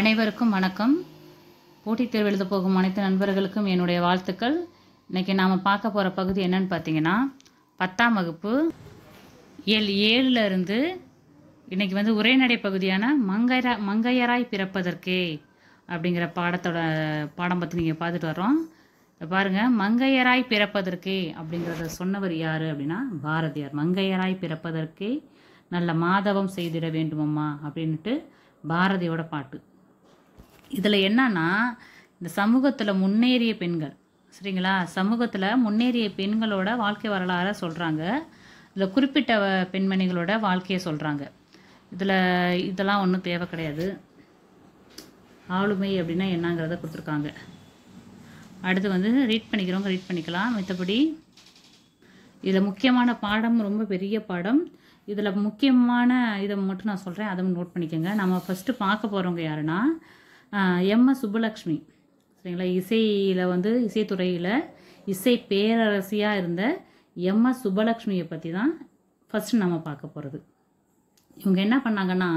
அனைவருக்கும் வணக்கம் போட்டித் தேர்வு எழுத போகும் அனைத்து நண்பர்களுக்கும் என்னுடைய வாழ்த்துக்கள் இன்றைக்கி நாம் பார்க்க போகிற பகுதி என்னன்னு பார்த்தீங்கன்னா பத்தாம் வகுப்பு எல் ஏழுலேருந்து இன்றைக்கி வந்து உரைநடை பகுதியான மங்கையரா மங்கையராய் பிறப்பதற்கே அப்படிங்கிற பாடத்தோட பாடம் பற்றி நீங்கள் பார்த்துட்டு வரோம் பாருங்கள் மங்கையராய் பிறப்பதற்கே அப்படிங்கிறத சொன்னவர் யார் அப்படின்னா பாரதியார் மங்கையராய் பிறப்பதற்கே நல்ல மாதவம் செய்திட வேண்டுமம்மா அப்படின்ட்டு பாரதியோட பாட்டு இதில் என்னன்னா இந்த சமூகத்தில் முன்னேறிய பெண்கள் சரிங்களா சமூகத்தில் முன்னேறிய பெண்களோட வாழ்க்கை வரலாறை சொல்கிறாங்க இதில் குறிப்பிட்ட பெண்மணிகளோட வாழ்க்கையை சொல்கிறாங்க இதில் இதெல்லாம் ஒன்றும் தேவை கிடையாது ஆளுமை அப்படின்னா என்னங்கிறத கொடுத்துருக்காங்க அடுத்து வந்து ரீட் பண்ணிக்கிறவங்க ரீட் பண்ணிக்கலாம் மற்றபடி இதில் முக்கியமான பாடம் ரொம்ப பெரிய பாடம் இதில் முக்கியமான இதை மட்டும் நான் சொல்கிறேன் அதை நோட் பண்ணிக்கோங்க நம்ம ஃபஸ்ட்டு பார்க்க போகிறவங்க யாருன்னா எம்எஸ் சுப்புலக்ஷ்மி சரிங்களா இசையில் வந்து இசைத்துறையில் இசை பேரரசியாக இருந்த எம்எஸ் சுப்பலக்ஷ்மியை பற்றி தான் ஃபஸ்ட் நம்ம பார்க்க போகிறது இவங்க என்ன பண்ணாங்கன்னா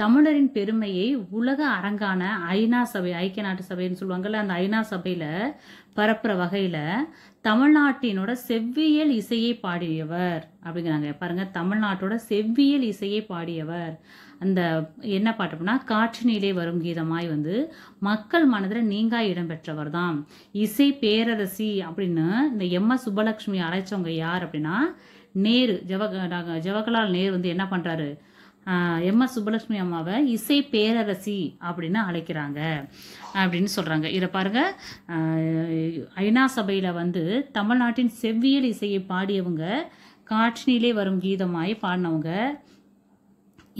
தமிழரின் பெருமையை உலக அரங்கான ஐநா சபை ஐக்கிய நாட்டு சபைன்னு சொல்லுவாங்கள்ல அந்த ஐநா சபையில் பரப்புற வகையில் தமிழ்நாட்டினோட செவ்வியல் இசையை பாடியவர் அப்படிங்கிறாங்க பாருங்கள் தமிழ்நாட்டோட செவ்வியல் இசையை பாடியவர் அந்த என்ன பாட்டு அப்படின்னா காற்றினிலே வரும் கீதமாய் வந்து மக்கள் மனதில் நீங்கா இடம்பெற்றவர் தான் இசை பேரரசி அப்படின்னு இந்த எம் எஸ் சுப்பலக்ஷ்மி அழைச்சவங்க யார் அப்படின்னா நேரு ஜவக ஜவஹர்லால் நேரு வந்து என்ன பண்ணுறாரு எம் எஸ் சுப்பலட்சுமி அம்மாவை இசை பேரரசி அப்படின்னு அழைக்கிறாங்க அப்படின்னு சொல்கிறாங்க இதை பாருங்க ஐநா சபையில் வந்து தமிழ்நாட்டின் செவ்வியல் இசையை பாடியவங்க காற்றினிலே வரும் கீதமாய் பாடினவங்க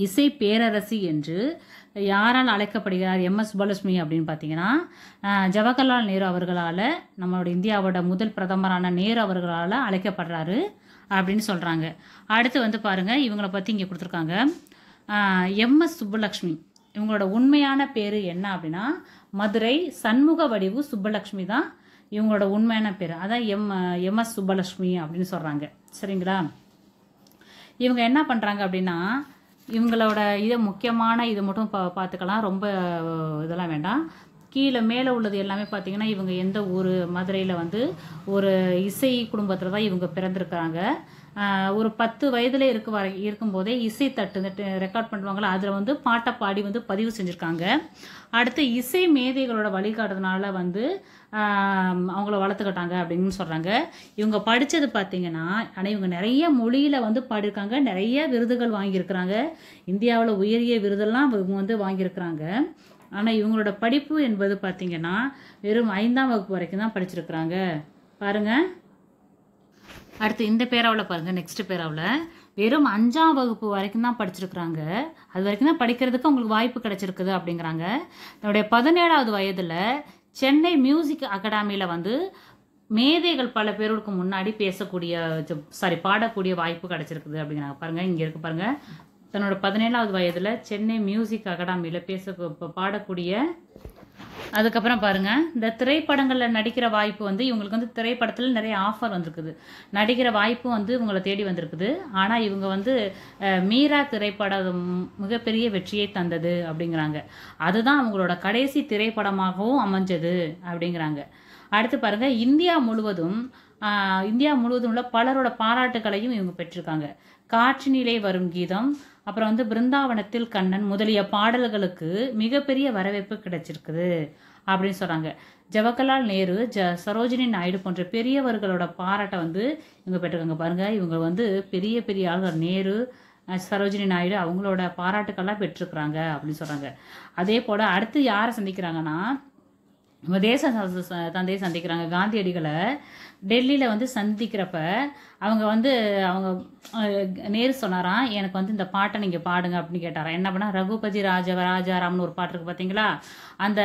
இசை பேரரசி என்று யாரால் அழைக்கப்படுகிறார் எம்எஸ் சுப்பலட்சுமி அப்படின்னு பார்த்தீங்கன்னா ஜவஹர்லால் நேரு அவர்களால் நம்மளோட இந்தியாவோட முதல் பிரதமரான நேரு அவர்களால் அழைக்கப்படுறாரு அப்படின்னு சொல்கிறாங்க அடுத்து வந்து பாருங்கள் இவங்களை பற்றி இங்கே கொடுத்துருக்காங்க எம்எஸ் சுப்புலக்ஷ்மி இவங்களோட உண்மையான பேர் என்ன அப்படின்னா மதுரை சண்முக வடிவு சுப்பலக்ஷ்மி தான் இவங்களோட உண்மையான பேர் அதான் எம் எம்எஸ் சுப்பலக்ஷ்மி அப்படின்னு சொல்கிறாங்க சரிங்களா இவங்க என்ன பண்ணுறாங்க அப்படின்னா இவங்களோட இதை முக்கியமான இது மட்டும் பா பார்த்துக்கலாம் ரொம்ப இதெல்லாம் வேண்டாம் கீழே மேலே உள்ளது எல்லாமே பார்த்தீங்கன்னா இவங்க எந்த ஊர் மதுரையில் வந்து ஒரு இசை குடும்பத்தில் தான் இவங்க பிறந்திருக்கிறாங்க ஒரு பத்து வயதில் இருக்க வர இருக்கும்போதே இசை தட்டு ரெக்கார்ட் பண்ணுவாங்களா அதில் வந்து பாட்டை பாடி வந்து பதிவு செஞ்சுருக்காங்க அடுத்து இசை மேதைகளோட வழிகாட்டுறதுனால வந்து அவங்கள வளர்த்துக்கிட்டாங்க அப்படின்னு சொல்கிறாங்க இவங்க படித்தது பார்த்திங்கன்னா ஆனால் இவங்க நிறைய மொழியில் வந்து பாடியிருக்காங்க நிறைய விருதுகள் வாங்கியிருக்கிறாங்க இந்தியாவில் உயரிய விருதெல்லாம் இவங்க வந்து வாங்கியிருக்கிறாங்க ஆனால் இவங்களோட படிப்பு என்பது பார்த்திங்கன்னா வெறும் ஐந்தாம் வகுப்பு வரைக்கும் தான் படிச்சிருக்கிறாங்க பாருங்கள் அடுத்து இந்த பேராவில் பாருங்கள் நெக்ஸ்ட் பேராவில் வெறும் அஞ்சாம் வகுப்பு வரைக்கும் தான் படிச்சிருக்கிறாங்க அது வரைக்கும் தான் படிக்கிறதுக்கு அவங்களுக்கு வாய்ப்பு கிடைச்சிருக்குது அப்படிங்கிறாங்க தன்னுடைய பதினேழாவது வயதில் சென்னை மியூசிக் அகாடமியில் வந்து மேதைகள் பல பேருக்கு முன்னாடி பேசக்கூடிய சாரி பாடக்கூடிய வாய்ப்பு கிடச்சிருக்குது அப்படிங்கிறாங்க பாருங்கள் இங்கே இருக்கு பாருங்கள் தன்னோட பதினேழாவது வயதில் சென்னை மியூசிக் அகாடமியில் பேச பாடக்கூடிய அதுக்கப்புறம் பாருங்க இந்த திரைப்படங்களில் நடிக்கிற வாய்ப்பு வந்து இவங்களுக்கு வந்து திரைப்படத்தில் நிறைய ஆஃபர் வந்திருக்குது நடிக்கிற வாய்ப்பும் வந்து இவங்களை தேடி வந்திருக்குது ஆனால் இவங்க வந்து மீரா திரைப்படம் மிகப்பெரிய வெற்றியை தந்தது அப்படிங்கிறாங்க அதுதான் அவங்களோட கடைசி திரைப்படமாகவும் அமைஞ்சது அப்படிங்கிறாங்க அடுத்து பாருங்க இந்தியா முழுவதும் இந்தியா முழுவதும் உள்ள பலரோட பாராட்டுகளையும் இவங்க பெற்றிருக்காங்க காற்று நிலை வரும் கீதம் அப்புறம் வந்து பிருந்தாவனத்தில் கண்ணன் முதலிய பாடல்களுக்கு மிகப்பெரிய வரவேற்பு கிடைச்சிருக்குது அப்படின்னு சொல்கிறாங்க ஜவஹர்லால் நேரு ஜ சரோஜினி நாயுடு போன்ற பெரியவர்களோட பாராட்டை வந்து இவங்க பெற்றுக்காங்க பாருங்கள் இவங்க வந்து பெரிய பெரிய ஆளுகள் நேரு சரோஜினி நாயுடு அவங்களோட பாராட்டுக்கள்லாம் பெற்றிருக்கிறாங்க அப்படின்னு சொல்கிறாங்க அதே போல் அடுத்து யாரை சந்திக்கிறாங்கன்னா நம்ம தேச தந்தையை சந்திக்கிறாங்க காந்தியடிகளை டெல்லியில் வந்து சந்திக்கிறப்ப அவங்க வந்து அவங்க நேரு சொன்னாராம் எனக்கு வந்து இந்த பாட்டை நீங்கள் பாடுங்க அப்படின்னு கேட்டாராம் என்ன பண்ணால் ரகுபதி ராஜ ராஜாராம்னு ஒரு பாட்டு இருக்குது பார்த்தீங்களா அந்த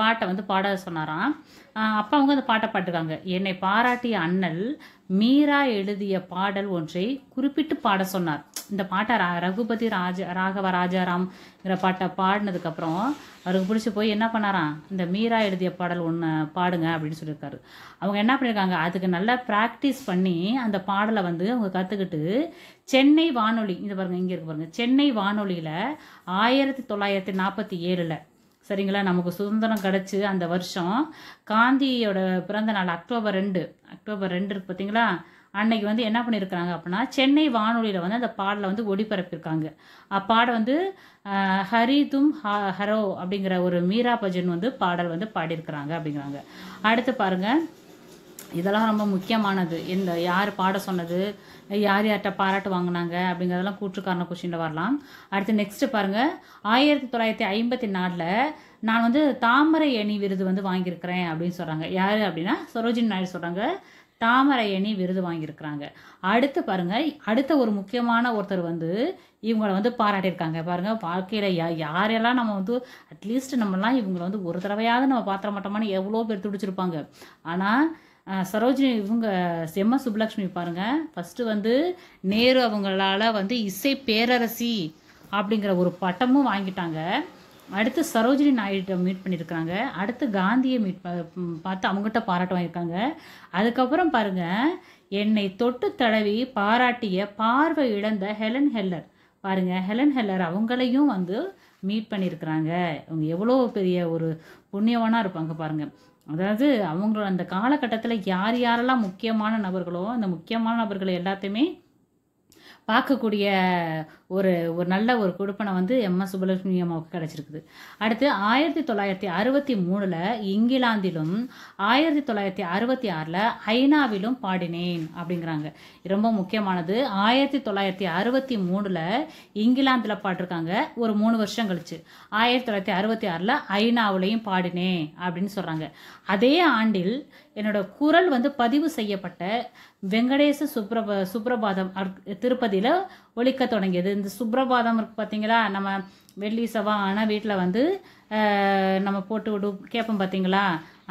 பாட்டை வந்து பாட சொன்னாராம் அப்போ அவங்க அந்த பாட்டை பாட்டுக்காங்க என்னை பாராட்டிய அண்ணல் மீரா எழுதிய பாடல் ஒன்றை குறிப்பிட்டு பாட சொன்னார் இந்த பாட்டை ரகுபதி ராஜ ராகவ ராஜாராம்ங்கிற பாட்டை பாடினதுக்கப்புறம் அவருக்கு பிடிச்சி போய் என்ன பண்ணாராம் இந்த மீரா எழுதிய பாடல் ஒன்று பாடுங்க அப்படின்னு சொல்லியிருக்காரு அவங்க என்ன பண்ணியிருக்காங்க அதுக்கு நல்லா ப்ராக்டிஸ் பண்ணி அந்த பாடலை வந்து அவங்க கற்றுக்கிட்டு சென்னை வானொலி இந்த பாருங்கள் இங்கே இருக்கு பாருங்கள் சென்னை வானொலியில் ஆயிரத்தி தொள்ளாயிரத்தி நாற்பத்தி ஏழில் சரிங்களா நமக்கு சுதந்திரம் கிடச்சி அந்த வருஷம் காந்தியோட பிறந்த நாள் அக்டோபர் ரெண்டு அக்டோபர் ரெண்டு இருக்கு பார்த்தீங்களா அன்னைக்கு வந்து என்ன பண்ணியிருக்கிறாங்க அப்படின்னா சென்னை வானொலியில் வந்து அந்த பாடலை வந்து ஒளிபரப்பியிருக்காங்க அப்பாடை வந்து ஹரி தும் ஹரோ அப்படிங்கிற ஒரு மீரா பஜன் வந்து பாடல் வந்து பாடியிருக்கிறாங்க அப்படிங்கிறாங்க அடுத்து பாருங்கள் இதெல்லாம் ரொம்ப முக்கியமானது இந்த யார் பாட சொன்னது யார் யார்கிட்ட பாராட்டு வாங்கினாங்க அப்படிங்கிறதெல்லாம் கூற்றுக்காரண கொஷினில் வரலாம் அடுத்து நெக்ஸ்ட்டு பாருங்கள் ஆயிரத்தி தொள்ளாயிரத்தி ஐம்பத்தி நாலில் நான் வந்து தாமரை அணி விருது வந்து வாங்கியிருக்கிறேன் அப்படின்னு சொல்கிறாங்க யார் அப்படின்னா சரோஜினி நாயுடு சொல்கிறாங்க தாமரை அணி விருது வாங்கியிருக்கிறாங்க அடுத்து பாருங்கள் அடுத்த ஒரு முக்கியமான ஒருத்தர் வந்து இவங்களை வந்து பாராட்டியிருக்காங்க பாருங்கள் வாழ்க்கையில் யா யாரெல்லாம் நம்ம வந்து அட்லீஸ்ட் நம்மலாம் இவங்களை வந்து ஒரு தடவையாவது நம்ம பாத்திர மாட்டோமான்னு எவ்வளோ பேர் துடிச்சிருப்பாங்க ஆனால் சரோஜினி இவங்க செம்ம சுப்புலக்ஷ்மி பாருங்கள் ஃபஸ்ட்டு வந்து நேரு அவங்களால் வந்து இசை பேரரசி அப்படிங்கிற ஒரு பட்டமும் வாங்கிட்டாங்க அடுத்து சரோஜினி நாயுடு மீட் பண்ணியிருக்கிறாங்க அடுத்து காந்தியை மீட் பார்த்து அவங்ககிட்ட பாராட்டு வாங்கியிருக்காங்க அதுக்கப்புறம் பாருங்கள் என்னை தொட்டு தடவி பாராட்டிய பார்வை இழந்த ஹெலன் ஹெல்லர் பாருங்கள் ஹெலன் ஹெல்லர் அவங்களையும் வந்து மீட் பண்ணியிருக்கிறாங்க அவங்க எவ்வளோ பெரிய ஒரு புண்ணியவனாக இருப்பாங்க பாருங்கள் அதாவது அவங்களோட அந்த காலகட்டத்தில் யார் யாரெல்லாம் முக்கியமான நபர்களோ அந்த முக்கியமான நபர்கள் எல்லாத்தையுமே பார்க்கக்கூடிய ஒரு ஒரு நல்ல ஒரு கொடுப்பனை வந்து எம் எஸ் சுப்பலட்சுமி அம்மாவுக்கு கிடச்சிருக்குது அடுத்து ஆயிரத்தி தொள்ளாயிரத்தி அறுபத்தி மூணில் இங்கிலாந்திலும் ஆயிரத்தி தொள்ளாயிரத்தி அறுபத்தி ஆறில் ஐநாவிலும் பாடினேன் அப்படிங்கிறாங்க ரொம்ப முக்கியமானது ஆயிரத்தி தொள்ளாயிரத்தி அறுபத்தி மூணில் இங்கிலாந்தில் பாட்டிருக்காங்க ஒரு மூணு வருஷம் கழிச்சு ஆயிரத்தி தொள்ளாயிரத்தி அறுபத்தி ஆறில் ஐநாவிலையும் பாடினேன் அப்படின்னு சொல்கிறாங்க அதே ஆண்டில் என்னோட குரல் வந்து பதிவு செய்யப்பட்ட வெங்கடேச சுப்ரப சுப்ரபாதம் திருப்பதியில் ஒழிக்க தொடங்கியது இந்த சுப்ரபாதம் இருக்கு பார்த்தீங்களா நம்ம வெள்ளி செவ்வா ஆனால் வீட்டில் வந்து நம்ம போட்டு விடு கேட்போம் பார்த்தீங்களா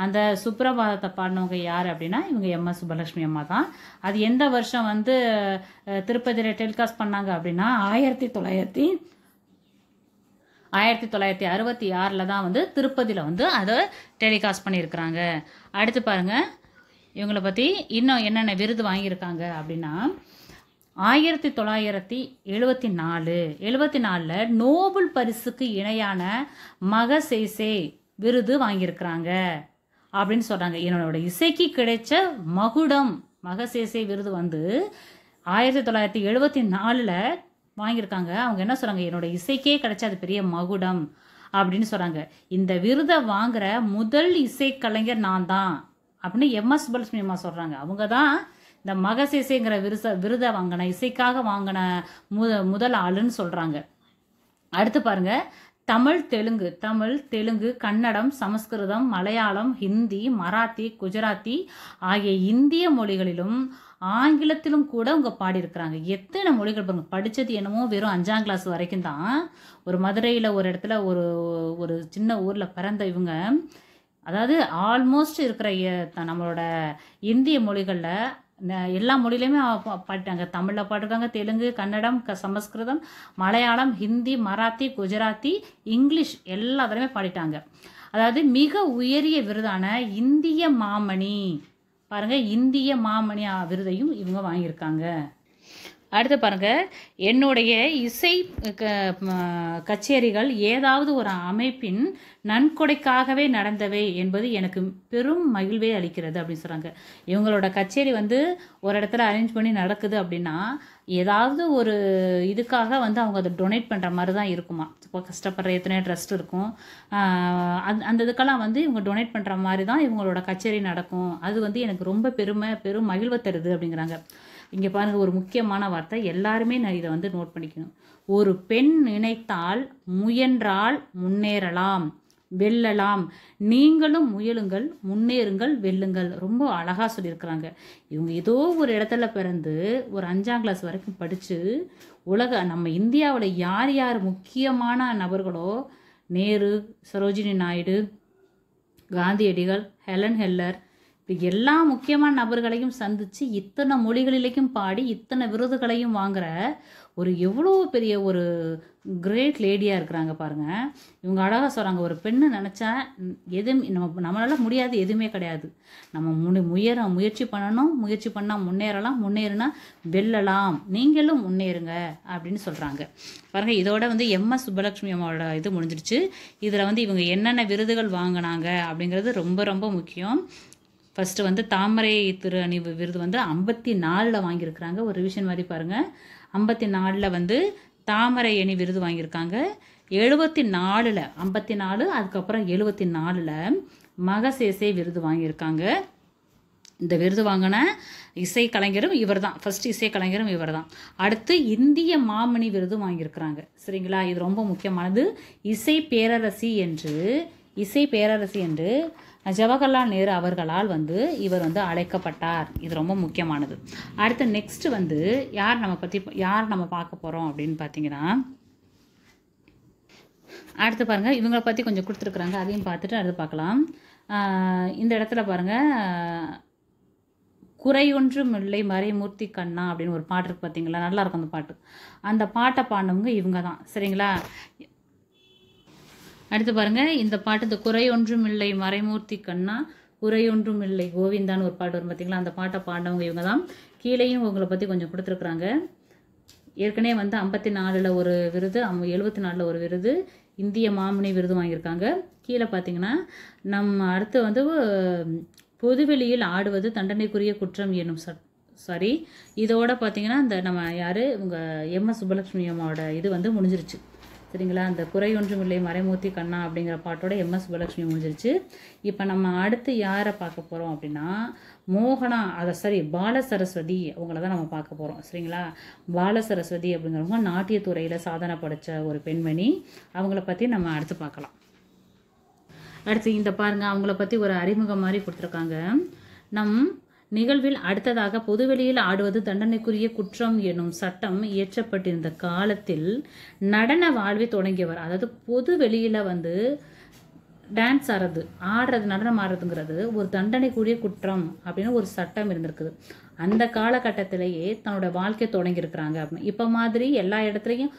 அந்த சுப்ரபாதத்தை பாடினவங்க யார் அப்படின்னா இவங்க எம்எஸ் சுபலட்சுமி அம்மா தான் அது எந்த வருஷம் வந்து திருப்பதியில் டெலிகாஸ்ட் பண்ணாங்க அப்படின்னா ஆயிரத்தி தொள்ளாயிரத்தி ஆயிரத்தி தொள்ளாயிரத்தி அறுபத்தி ஆறில் தான் வந்து திருப்பதியில் வந்து அதை டெலிகாஸ்ட் பண்ணியிருக்கிறாங்க அடுத்து பாருங்கள் இவங்களை பற்றி இன்னும் என்னென்ன விருது வாங்கியிருக்காங்க அப்படின்னா ஆயிரத்தி தொள்ளாயிரத்தி எழுபத்தி நாலு எழுபத்தி நாலில் நோபல் பரிசுக்கு இணையான மகசேசே விருது வாங்கியிருக்கிறாங்க அப்படின்னு சொல்கிறாங்க என்னோட இசைக்கு கிடைச்ச மகுடம் மகசேசே விருது வந்து ஆயிரத்தி தொள்ளாயிரத்தி எழுபத்தி நாலில் வாங்கியிருக்காங்க அவங்க என்ன சொல்கிறாங்க என்னோட இசைக்கே கிடைச்ச அது பெரிய மகுடம் அப்படின்னு சொல்கிறாங்க இந்த விருதை வாங்குகிற முதல் இசைக்கலைஞர் நான் தான் அப்படின்னு எம்எஸ் சுப்பலட்சுமி அம்மா சொல்கிறாங்க அவங்க தான் இந்த மகசிசைங்கிற விருச விருதை வாங்கின இசைக்காக வாங்கின முத முதல் ஆளுன்னு சொல்கிறாங்க அடுத்து பாருங்க தமிழ் தெலுங்கு தமிழ் தெலுங்கு கன்னடம் சமஸ்கிருதம் மலையாளம் ஹிந்தி மராத்தி குஜராத்தி ஆகிய இந்திய மொழிகளிலும் ஆங்கிலத்திலும் கூட அவங்க பாடியிருக்கிறாங்க எத்தனை மொழிகள் பாருங்க படித்தது என்னமோ வெறும் அஞ்சாம் கிளாஸ் வரைக்கும் தான் ஒரு மதுரையில் ஒரு இடத்துல ஒரு ஒரு சின்ன ஊரில் பிறந்த இவங்க அதாவது ஆல்மோஸ்ட் இருக்கிற நம்மளோட இந்திய மொழிகளில் எல்லா மொழியிலையுமே பாடிட்டாங்க தமிழில் பாடிருக்காங்க தெலுங்கு கன்னடம் க சமஸ்கிருதம் மலையாளம் ஹிந்தி மராத்தி குஜராத்தி இங்கிலீஷ் எல்லாத்துலேயுமே பாடிட்டாங்க அதாவது மிக உயரிய விருதான இந்திய மாமணி பாருங்கள் இந்திய மாமணி விருதையும் இவங்க வாங்கியிருக்காங்க அடுத்து பாருங்கள் என்னுடைய இசை கச்சேரிகள் ஏதாவது ஒரு அமைப்பின் நன்கொடைக்காகவே நடந்தவை என்பது எனக்கு பெரும் மகிழ்வே அளிக்கிறது அப்படின்னு சொல்கிறாங்க இவங்களோட கச்சேரி வந்து ஒரு இடத்துல அரேஞ்ச் பண்ணி நடக்குது அப்படின்னா ஏதாவது ஒரு இதுக்காக வந்து அவங்க அதை டொனேட் பண்ணுற மாதிரி தான் இருக்குமா இப்போ கஷ்டப்படுற எத்தனையோ ட்ரஸ்ட் இருக்கும் அந் அந்த இதுக்கெல்லாம் வந்து இவங்க டொனேட் பண்ணுற மாதிரி தான் இவங்களோட கச்சேரி நடக்கும் அது வந்து எனக்கு ரொம்ப பெருமை பெரும் மகிழ்வை தருது அப்படிங்கிறாங்க இங்கே பாருங்கள் ஒரு முக்கியமான வார்த்தை எல்லாருமே நான் இதை வந்து நோட் பண்ணிக்கணும் ஒரு பெண் நினைத்தால் முயன்றால் முன்னேறலாம் வெல்லலாம் நீங்களும் முயலுங்கள் முன்னேறுங்கள் வெல்லுங்கள் ரொம்ப அழகாக சொல்லியிருக்கிறாங்க இவங்க ஏதோ ஒரு இடத்துல பிறந்து ஒரு அஞ்சாம் கிளாஸ் வரைக்கும் படித்து உலக நம்ம இந்தியாவில் யார் யார் முக்கியமான நபர்களோ நேரு சரோஜினி நாயுடு காந்தியடிகள் ஹெலன் ஹெல்லர் எல்லா முக்கியமான நபர்களையும் சந்தித்து இத்தனை மொழிகளிலேயும் பாடி இத்தனை விருதுகளையும் வாங்குற ஒரு எவ்வளோ பெரிய ஒரு கிரேட் லேடியாக இருக்கிறாங்க பாருங்கள் இவங்க அழகாக சொல்கிறாங்க ஒரு பெண்ணு நினச்சா எதுவும் நம்ம நம்மளால் முடியாது எதுவுமே கிடையாது நம்ம முன் முயற முயற்சி பண்ணணும் முயற்சி பண்ணால் முன்னேறலாம் முன்னேறினா வெல்லலாம் நீங்களும் முன்னேறுங்க அப்படின்னு சொல்கிறாங்க பாருங்கள் இதோட வந்து எம்எஸ் சுப்பலக்ஷ்மி அம்மாவோட இது முடிஞ்சிடுச்சு இதில் வந்து இவங்க என்னென்ன விருதுகள் வாங்கினாங்க அப்படிங்கிறது ரொம்ப ரொம்ப முக்கியம் ஃபஸ்ட்டு வந்து தாமரை திரு அணிவு விருது வந்து ஐம்பத்தி நாலில் வாங்கியிருக்கிறாங்க ஒரு ரிவிஷன் மாதிரி பாருங்கள் ஐம்பத்தி நாலில் வந்து தாமரை அணி விருது வாங்கியிருக்காங்க எழுபத்தி நாலில் ஐம்பத்தி நாலு அதுக்கப்புறம் எழுபத்தி நாலில் மகசேசே விருது வாங்கியிருக்காங்க இந்த விருது வாங்கின இசை கலைஞரும் இவர் தான் ஃபர்ஸ்ட் இசை கலைஞரும் இவர் தான் அடுத்து இந்திய மாமணி விருது வாங்கியிருக்கிறாங்க சரிங்களா இது ரொம்ப முக்கியமானது இசை பேரரசி என்று இசை பேரரசி என்று ஜவஹர்லால் நேரு அவர்களால் வந்து இவர் வந்து அழைக்கப்பட்டார் இது ரொம்ப முக்கியமானது அடுத்து நெக்ஸ்ட்டு வந்து யார் நம்ம பற்றி யார் நம்ம பார்க்க போகிறோம் அப்படின்னு பார்த்தீங்கன்னா அடுத்து பாருங்கள் இவங்களை பற்றி கொஞ்சம் கொடுத்துருக்குறாங்க அதையும் பார்த்துட்டு அடுத்து பார்க்கலாம் இந்த இடத்துல பாருங்கள் குறையொன்றும் இல்லை மறைமூர்த்தி கண்ணா அப்படின்னு ஒரு பாட்டு இருக்குது பார்த்தீங்களா நல்லாயிருக்கும் அந்த பாட்டு அந்த பாட்டை பாடினவங்க இவங்க தான் சரிங்களா அடுத்து பாருங்கள் இந்த பாட்டு இந்த குறை ஒன்றும் இல்லை மறைமூர்த்தி கண்ணா குறை ஒன்றும் இல்லை கோவிந்தான்னு ஒரு பாட்டு வரும் பார்த்தீங்களா அந்த பாட்டை பாடினவங்க இவங்க தான் கீழேயும் உங்களை பற்றி கொஞ்சம் கொடுத்துருக்குறாங்க ஏற்கனவே வந்து ஐம்பத்தி நாலில் ஒரு விருது எழுபத்தி நாலில் ஒரு விருது இந்திய மாமணி விருது வாங்கியிருக்காங்க கீழே பார்த்தீங்கன்னா நம்ம அடுத்து வந்து பொதுவெளியில் ஆடுவது தண்டனைக்குரிய குற்றம் என்னும் ச சாரி இதோட பார்த்தீங்கன்னா இந்த நம்ம யார் உங்கள் எம் எஸ் சுப்பலக்ஷ்மி அம்மாவோட இது வந்து முடிஞ்சிருச்சு சரிங்களா அந்த குறை ஒன்றும் இல்லை மறைமூர்த்தி கண்ணா அப்படிங்கிற பாட்டோட எம்எஸ் சுபலட்சுமி முடிஞ்சிருச்சு இப்போ நம்ம அடுத்து யாரை பார்க்க போகிறோம் அப்படின்னா மோகனா அதை சாரி பால சரஸ்வதி அவங்கள தான் நம்ம பார்க்க போகிறோம் சரிங்களா பால சரஸ்வதி அப்படிங்கிறவங்க நாட்டியத்துறையில் சாதனை படைத்த ஒரு பெண்மணி அவங்கள பற்றி நம்ம அடுத்து பார்க்கலாம் அடுத்து இந்த பாருங்கள் அவங்கள பற்றி ஒரு அறிமுகம் மாதிரி கொடுத்துருக்காங்க நம் நிகழ்வில் அடுத்ததாக பொதுவெளியில் ஆடுவது தண்டனைக்குரிய குற்றம் எனும் சட்டம் இயற்றப்பட்டிருந்த காலத்தில் நடன வாழ்வை தொடங்கியவர் அதாவது பொது வெளியில் வந்து டான்ஸ் ஆடுறது ஆடுறது நடனம் ஆடுறதுங்கிறது ஒரு தண்டனைக்குரிய குற்றம் அப்படின்னு ஒரு சட்டம் இருந்திருக்குது அந்த காலகட்டத்திலேயே தன்னோட வாழ்க்கையை தொடங்கியிருக்கிறாங்க அப்படின்னு இப்போ மாதிரி எல்லா இடத்துலையும்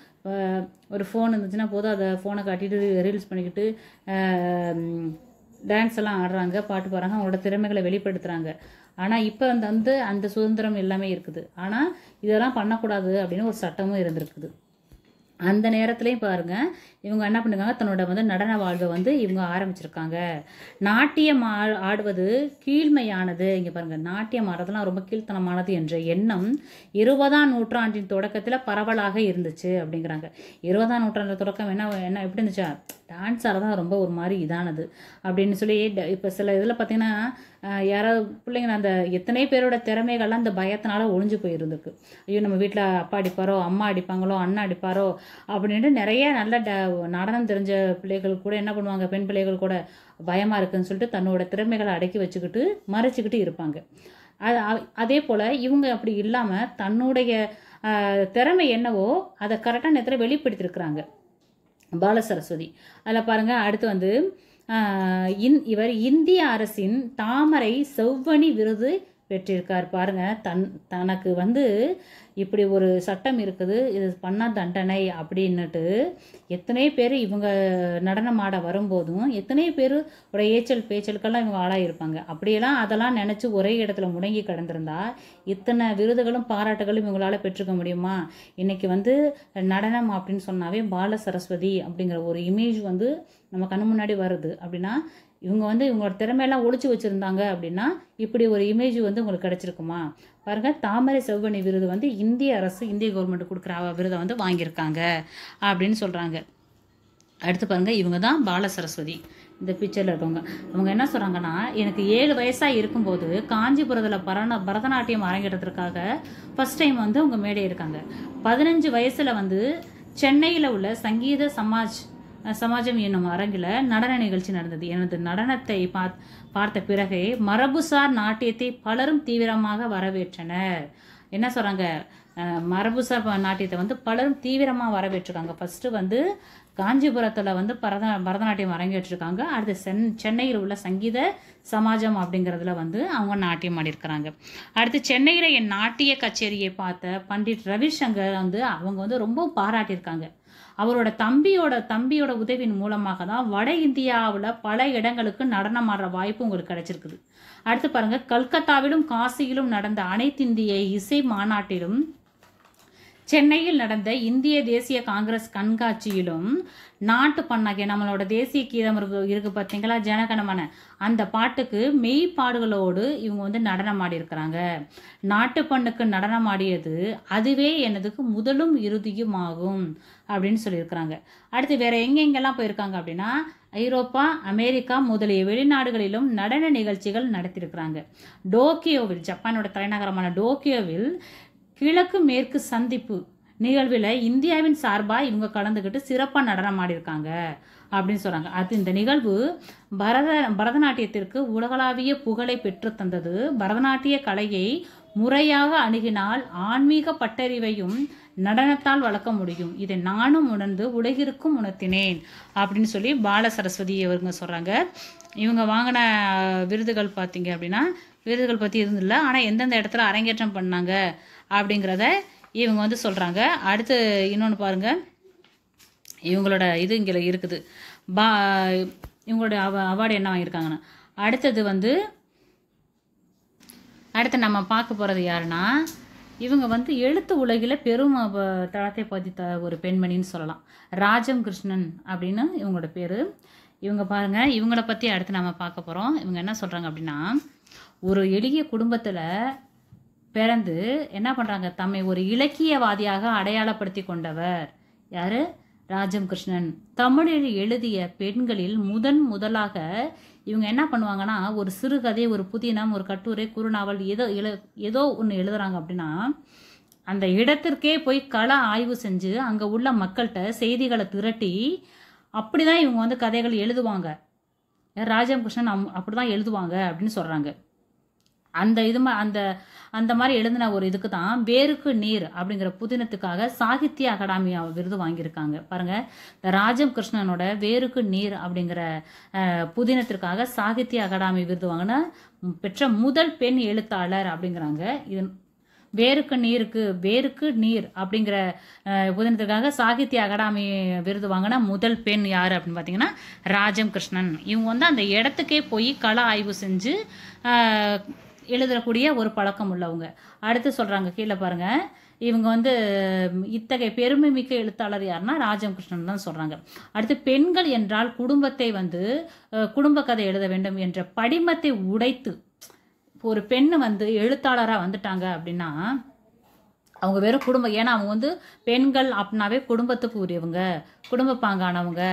ஒரு ஃபோன் இருந்துச்சுன்னா போதும் அதை ஃபோனை காட்டிட்டு ரீல்ஸ் பண்ணிக்கிட்டு டான்ஸ் எல்லாம் ஆடுறாங்க பாட்டு பாடுறாங்க அவங்களோட திறமைகளை வெளிப்படுத்துகிறாங்க ஆனால் இப்போ வந்து அந்த சுதந்திரம் எல்லாமே இருக்குது ஆனால் இதெல்லாம் பண்ணக்கூடாது அப்படின்னு ஒரு சட்டமும் இருந்திருக்குது அந்த நேரத்துலையும் பாருங்க இவங்க என்ன பண்ணுறாங்க தன்னோட வந்து நடன வாழ்வை வந்து இவங்க ஆரம்பிச்சிருக்காங்க நாட்டியம் ஆடுவது கீழ்மையானது இங்கே பாருங்க நாட்டியம் ஆடுறதுலாம் ரொம்ப கீழ்த்தனமானது என்ற எண்ணம் இருபதாம் நூற்றாண்டின் தொடக்கத்தில் பரவலாக இருந்துச்சு அப்படிங்கிறாங்க இருபதாம் நூற்றாண்டு தொடக்கம் என்ன என்ன எப்படி இருந்துச்சா டான்ஸால் தான் ரொம்ப ஒரு மாதிரி இதானது அப்படின்னு சொல்லி இப்போ சில இதில் பார்த்திங்கன்னா யாராவது பிள்ளைங்க அந்த எத்தனை பேரோட திறமைகள்லாம் அந்த பயத்தினால ஒழிஞ்சு போயிருந்துருக்கு ஐயோ நம்ம வீட்டில் அப்பா அடிப்பாரோ அம்மா அடிப்பாங்களோ அண்ணா அடிப்பாரோ அப்படின்ட்டு நிறைய நல்ல ட நடனம் தெரிஞ்ச பிள்ளைகள் கூட என்ன பண்ணுவாங்க பெண் பிள்ளைகள் கூட பயமாக இருக்குதுன்னு சொல்லிட்டு தன்னோட திறமைகளை அடக்கி வச்சுக்கிட்டு மறைச்சிக்கிட்டு இருப்பாங்க அது அதே போல் இவங்க அப்படி இல்லாமல் தன்னுடைய திறமை என்னவோ அதை கரெக்டான நேரத்தில் வெளிப்படுத்திருக்கிறாங்க பாலசரஸ்வதி அதில் பாருங்கள் அடுத்து வந்து இன் இவர் இந்திய அரசின் தாமரை செவ்வணி விருது பெற்றிருக்கார் பாருங்கள் தன் தனக்கு வந்து இப்படி ஒரு சட்டம் இருக்குது இது பண்ணால் தண்டனை அப்படின்னுட்டு எத்தனை பேர் இவங்க நடனமாட வரும்போதும் எத்தனை ஒரு ஏச்சல் பேச்சலுக்கெல்லாம் இவங்க ஆளாயிருப்பாங்க அப்படியெல்லாம் அதெல்லாம் நினச்சி ஒரே இடத்துல முடங்கி கிடந்திருந்தா இத்தனை விருதுகளும் பாராட்டுகளும் இவங்களால் பெற்றுக்க முடியுமா இன்றைக்கி வந்து நடனம் அப்படின்னு சொன்னாவே பால சரஸ்வதி அப்படிங்கிற ஒரு இமேஜ் வந்து நம்ம கண்ணு முன்னாடி வருது அப்படின்னா இவங்க வந்து இவங்களோட திறமையெல்லாம் ஒழிச்சு வச்சுருந்தாங்க அப்படின்னா இப்படி ஒரு இமேஜ் வந்து உங்களுக்கு கிடச்சிருக்குமா பாருங்கள் தாமரை செவ்வணி விருது வந்து இந்திய அரசு இந்திய கவர்மெண்ட் கொடுக்குற விருதை வந்து வாங்கியிருக்காங்க அப்படின்னு சொல்கிறாங்க அடுத்து பாருங்கள் இவங்க தான் பால சரஸ்வதி இந்த பிக்சரில் இருக்கவங்க அவங்க என்ன சொல்கிறாங்கன்னா எனக்கு ஏழு வயசாக இருக்கும்போது காஞ்சிபுரத்தில் பரண பரதநாட்டியம் அரங்கேற்றத்திற்காக ஃபஸ்ட் டைம் வந்து அவங்க மேடை இருக்காங்க பதினஞ்சு வயசில் வந்து சென்னையில் உள்ள சங்கீத சமாஜ் சமாஜம் என்னும் அரங்கில் நடன நிகழ்ச்சி நடந்தது எனது நடனத்தை பார்த்த பிறகு மரபுசார் நாட்டியத்தை பலரும் தீவிரமாக வரவேற்றனர் என்ன சொல்கிறாங்க மரபுசார் நாட்டியத்தை வந்து பலரும் தீவிரமாக வரவேற்றிருக்காங்க ஃபஸ்ட்டு வந்து காஞ்சிபுரத்தில் வந்து பரத பரதநாட்டியம் அரங்கேற்றிருக்காங்க அடுத்து சென் சென்னையில் உள்ள சங்கீத சமாஜம் அப்படிங்கிறதுல வந்து அவங்க நாட்டியம் ஆடிருக்கிறாங்க அடுத்து சென்னையில் என் நாட்டிய கச்சேரியை பார்த்த பண்டிட் ரவிசங்கர் வந்து அவங்க வந்து ரொம்ப பாராட்டியிருக்காங்க அவரோட தம்பியோட தம்பியோட உதவியின் மூலமாக தான் வட இந்தியாவில் பல இடங்களுக்கு நடனம் ஆடுற வாய்ப்பு உங்களுக்கு கிடைச்சிருக்குது அடுத்து பாருங்கள் கல்கத்தாவிலும் காசியிலும் நடந்த அனைத்திந்திய இசை மாநாட்டிலும் சென்னையில் நடந்த இந்திய தேசிய காங்கிரஸ் கண்காட்சியிலும் நாட்டு பண்ணகை நம்மளோட தேசிய கீதம் இருக்கு இருக்கு பார்த்தீங்களா ஜனகணமன அந்த பாட்டுக்கு மெய் பாடுகளோடு இவங்க வந்து நடனம் ஆடியிருக்கிறாங்க நாட்டு பண்ணுக்கு நடனம் ஆடியது அதுவே எனதுக்கு முதலும் இறுதியும் ஆகும் அப்படின்னு சொல்லியிருக்கிறாங்க அடுத்து வேற எங்கெங்கெல்லாம் போயிருக்காங்க அப்படின்னா ஐரோப்பா அமெரிக்கா முதலிய வெளிநாடுகளிலும் நடன நிகழ்ச்சிகள் நடத்தியிருக்கிறாங்க டோக்கியோவில் ஜப்பானோட தலைநகரமான டோக்கியோவில் கிழக்கு மேற்கு சந்திப்பு நிகழ்வில் இந்தியாவின் சார்பாக இவங்க கலந்துக்கிட்டு சிறப்பாக நடனம் ஆடியிருக்காங்க அப்படின்னு சொல்கிறாங்க அது இந்த நிகழ்வு பரத பரதநாட்டியத்திற்கு உலகளாவிய புகழை பெற்று தந்தது பரதநாட்டிய கலையை முறையாக அணுகினால் ஆன்மீக பட்டறிவையும் நடனத்தால் வளர்க்க முடியும் இதை நானும் உணர்ந்து உலகிற்கும் உணர்த்தினேன் அப்படின்னு சொல்லி பால சரஸ்வதி அவருங்க சொல்கிறாங்க இவங்க வாங்கின விருதுகள் பார்த்தீங்க அப்படின்னா விருதுகள் பற்றி எதுவும் ஆனால் எந்தெந்த இடத்துல அரங்கேற்றம் பண்ணாங்க அப்படிங்கிறத இவங்க வந்து சொல்கிறாங்க அடுத்து இன்னொன்று பாருங்கள் இவங்களோட இது இங்கே இருக்குது பா இவங்களோட அவ அவார்டு என்ன வாங்கியிருக்காங்கன்னா அடுத்தது வந்து அடுத்து நம்ம பார்க்க போகிறது யாருன்னா இவங்க வந்து எழுத்து உலகில் பெரும் தளத்தை பதித்த ஒரு பெண்மணின்னு சொல்லலாம் ராஜம் கிருஷ்ணன் அப்படின்னு இவங்களோட பேர் இவங்க பாருங்கள் இவங்கள பற்றி அடுத்து நம்ம பார்க்க போகிறோம் இவங்க என்ன சொல்கிறாங்க அப்படின்னா ஒரு எளிய குடும்பத்தில் பிறந்து என்ன பண்ணுறாங்க தம்மை ஒரு இலக்கியவாதியாக அடையாளப்படுத்தி கொண்டவர் யார் ராஜம் கிருஷ்ணன் தமிழில் எழுதிய பெண்களில் முதன் முதலாக இவங்க என்ன பண்ணுவாங்கன்னா ஒரு சிறுகதை ஒரு புதினம் ஒரு கட்டுரை குறுநாவல் ஏதோ எழு ஏதோ ஒன்று எழுதுறாங்க அப்படின்னா அந்த இடத்திற்கே போய் கள ஆய்வு செஞ்சு அங்கே உள்ள மக்கள்கிட்ட செய்திகளை திரட்டி அப்படி தான் இவங்க வந்து கதைகள் எழுதுவாங்க ராஜம் கிருஷ்ணன் அம் அப்படி தான் எழுதுவாங்க அப்படின்னு சொல்கிறாங்க அந்த இது அந்த அந்த மாதிரி எழுதின ஒரு இதுக்கு தான் வேருக்கு நீர் அப்படிங்கிற புதினத்துக்காக சாகித்ய அகாடமி விருது வாங்கியிருக்காங்க பாருங்க ராஜம் கிருஷ்ணனோட வேருக்கு நீர் அப்படிங்கிற புதினத்திற்காக சாகித்ய அகாடமி விருது வாங்கின பெற்ற முதல் பெண் எழுத்தாளர் அப்படிங்கிறாங்க இது வேருக்கு நீருக்கு வேருக்கு நீர் அப்படிங்கிற புதினத்துக்காக சாகித்ய அகாடமி விருது வாங்கின முதல் பெண் யார் அப்படின்னு பார்த்தீங்கன்னா ராஜம் கிருஷ்ணன் இவங்க வந்து அந்த இடத்துக்கே போய் கலா ஆய்வு செஞ்சு எழுதக்கூடிய ஒரு பழக்கம் உள்ளவங்க அடுத்து சொல்கிறாங்க கீழே பாருங்கள் இவங்க வந்து இத்தகைய பெருமை மிக்க எழுத்தாளர் யாருன்னா ராஜம் கிருஷ்ணன் தான் சொல்கிறாங்க அடுத்து பெண்கள் என்றால் குடும்பத்தை வந்து குடும்ப கதை எழுத வேண்டும் என்ற படிமத்தை உடைத்து ஒரு பெண்ணு வந்து எழுத்தாளராக வந்துட்டாங்க அப்படின்னா அவங்க வெறும் குடும்பம் ஏன்னா அவங்க வந்து பெண்கள் அப்படின்னாவே குடும்பத்துக்கு உரியவங்க குடும்ப பாங்கானவங்க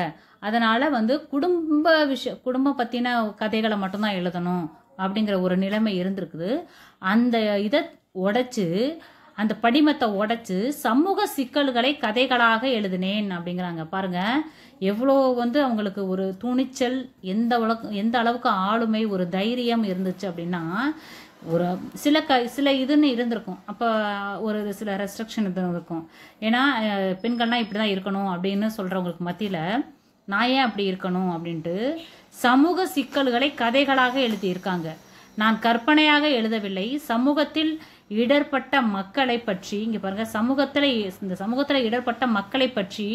அதனால் வந்து குடும்ப விஷய குடும்பம் பற்றின கதைகளை மட்டும்தான் எழுதணும் அப்படிங்கிற ஒரு நிலைமை இருந்திருக்குது அந்த இதை உடைச்சு அந்த படிமத்தை உடைச்சு சமூக சிக்கல்களை கதைகளாக எழுதினேன் அப்படிங்கிறாங்க பாருங்க எவ்வளோ வந்து அவங்களுக்கு ஒரு துணிச்சல் எந்த அளவுக்கு எந்த அளவுக்கு ஆளுமை ஒரு தைரியம் இருந்துச்சு அப்படின்னா ஒரு சில க சில இதுன்னு இருந்திருக்கும் அப்போ ஒரு சில ரெஸ்ட்ரிக்ஷன் இது இருக்கும் ஏன்னா பெண்கள்னால் இப்படி தான் இருக்கணும் அப்படின்னு சொல்கிறவங்களுக்கு மத்தியில் நான் ஏன் அப்படி இருக்கணும் அப்படின்ட்டு சமூக சிக்கல்களை கதைகளாக எழுதியிருக்காங்க நான் கற்பனையாக எழுதவில்லை சமூகத்தில் இடர்பட்ட மக்களை பற்றி இங்கே பாருங்கள் சமூகத்தில் இந்த சமூகத்தில் இடர்பட்ட மக்களை பற்றி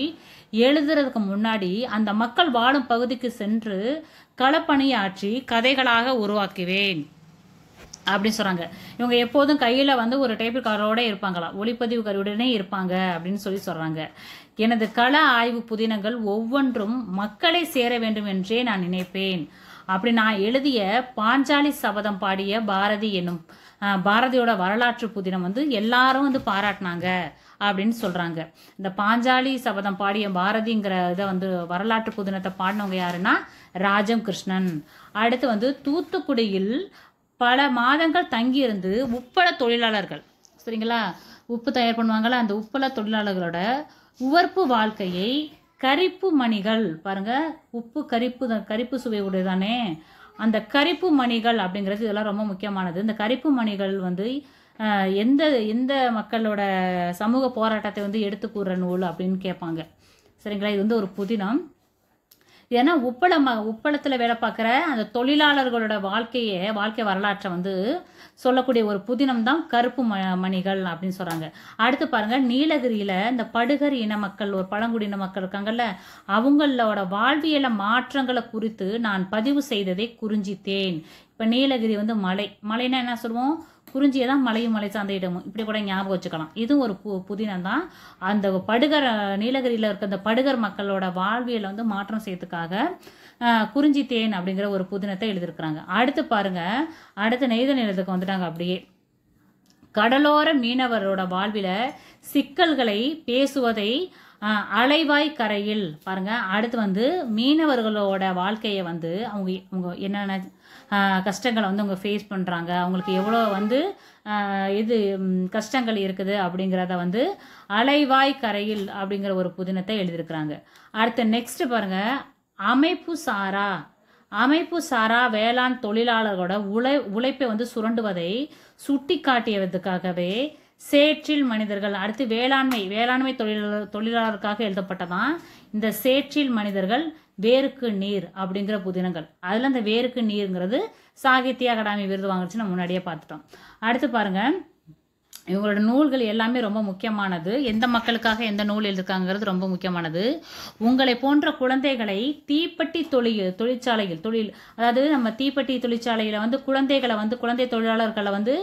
எழுதுறதுக்கு முன்னாடி அந்த மக்கள் வாழும் பகுதிக்கு சென்று களப்பணியாற்றி கதைகளாக உருவாக்குவேன் அப்படின்னு சொல்கிறாங்க இவங்க எப்போதும் கையில் வந்து ஒரு டேபிள் காரோட இருப்பாங்களா ஒளிப்பதிவு கருவுடனே இருப்பாங்க அப்படின்னு சொல்லி சொல்கிறாங்க எனது கள ஆய்வு புதினங்கள் ஒவ்வொன்றும் மக்களை சேர வேண்டும் என்றே நான் நினைப்பேன் அப்படி நான் எழுதிய பாஞ்சாலி சபதம் பாடிய பாரதி என்னும் பாரதியோட வரலாற்று புதினம் வந்து எல்லாரும் வந்து பாராட்டினாங்க அப்படின்னு சொல்கிறாங்க இந்த பாஞ்சாலி சபதம் பாடிய பாரதிங்கிற இதை வந்து வரலாற்று புதினத்தை பாடினவங்க யாருன்னா ராஜம் கிருஷ்ணன் அடுத்து வந்து தூத்துக்குடியில் பல மாதங்கள் தங்கியிருந்து உப்பள தொழிலாளர்கள் சரிங்களா உப்பு தயார் பண்ணுவாங்களா அந்த உப்பள தொழிலாளர்களோட உவர்ப்பு வாழ்க்கையை கரிப்பு மணிகள் பாருங்க உப்பு கரிப்பு கரிப்பு சுவை உடையதானே அந்த கரிப்பு மணிகள் அப்படிங்கிறது இதெல்லாம் ரொம்ப முக்கியமானது இந்த கரிப்பு மணிகள் வந்து எந்த எந்த மக்களோட சமூக போராட்டத்தை வந்து எடுத்து கூறுற நூல் அப்படின்னு கேட்பாங்க சரிங்களா இது வந்து ஒரு புதினம் ஏன்னா உப்பளம் உப்பளத்தில் வேலை பார்க்குற அந்த தொழிலாளர்களோட வாழ்க்கையை வாழ்க்கை வரலாற்றை வந்து சொல்லக்கூடிய ஒரு புதினம் தான் கருப்பு ம மணிகள் அப்படின்னு சொல்கிறாங்க அடுத்து பாருங்கள் நீலகிரியில் இந்த படுகர் இன மக்கள் ஒரு பழங்குடியின மக்கள் இருக்காங்கல்ல அவங்களோட வாழ்வியல மாற்றங்களை குறித்து நான் பதிவு செய்ததை குறிஞ்சித்தேன் இப்போ நீலகிரி வந்து மலை மலைன்னா என்ன சொல்லுவோம் குறிஞ்சியை தான் மலையும் மலை சார்ந்த இடமும் இப்படி கூட ஞாபகம் வச்சுக்கலாம் இதுவும் ஒரு பு புதினம் தான் அந்த படுகர் நீலகிரியில் இருக்க அந்த படுகர் மக்களோட வாழ்வியலை வந்து மாற்றம் செய்யறதுக்காக குறிஞ்சி தேன் அப்படிங்கிற ஒரு புதினத்தை எழுதியிருக்கிறாங்க அடுத்து பாருங்க அடுத்து நெய்தல் நிலத்துக்கு வந்துட்டாங்க அப்படியே கடலோர மீனவரோட வாழ்வில் சிக்கல்களை பேசுவதை அலைவாய் கரையில் பாருங்கள் அடுத்து வந்து மீனவர்களோட வாழ்க்கையை வந்து அவங்க அவங்க என்னென்ன கஷ்டங்களை வந்து அவங்க ஃபேஸ் பண்ணுறாங்க அவங்களுக்கு எவ்வளோ வந்து இது கஷ்டங்கள் இருக்குது அப்படிங்கிறத வந்து அலைவாய் கரையில் அப்படிங்கிற ஒரு புதினத்தை எழுதியிருக்கிறாங்க அடுத்து நெக்ஸ்ட் பாருங்க அமைப்பு சாரா அமைப்பு சாரா வேளாண் தொழிலாளர்களோட உழை உழைப்பை வந்து சுரண்டுவதை சுட்டி காட்டியதுக்காகவே சேற்றில் மனிதர்கள் அடுத்து வேளாண்மை வேளாண்மை தொழிலாளர் தொழிலாளருக்காக எழுதப்பட்டதான் இந்த சேற்றில் மனிதர்கள் வேருக்கு நீர் அப்படிங்கிற புதினங்கள் அதில் அந்த வேருக்கு நீருங்கிறது சாகித்ய அகாடமி விருது வாங்குச்சு நம்ம முன்னாடியே பார்த்துட்டோம் அடுத்து பாருங்கள் இவங்களோட நூல்கள் எல்லாமே ரொம்ப முக்கியமானது எந்த மக்களுக்காக எந்த நூல் எழுதிருக்காங்கிறது ரொம்ப முக்கியமானது உங்களை போன்ற குழந்தைகளை தீப்பெட்டி தொழில் தொழிற்சாலையில் தொழில் அதாவது நம்ம தீப்பெட்டி தொழிற்சாலையில் வந்து குழந்தைகளை வந்து குழந்தை தொழிலாளர்களை வந்து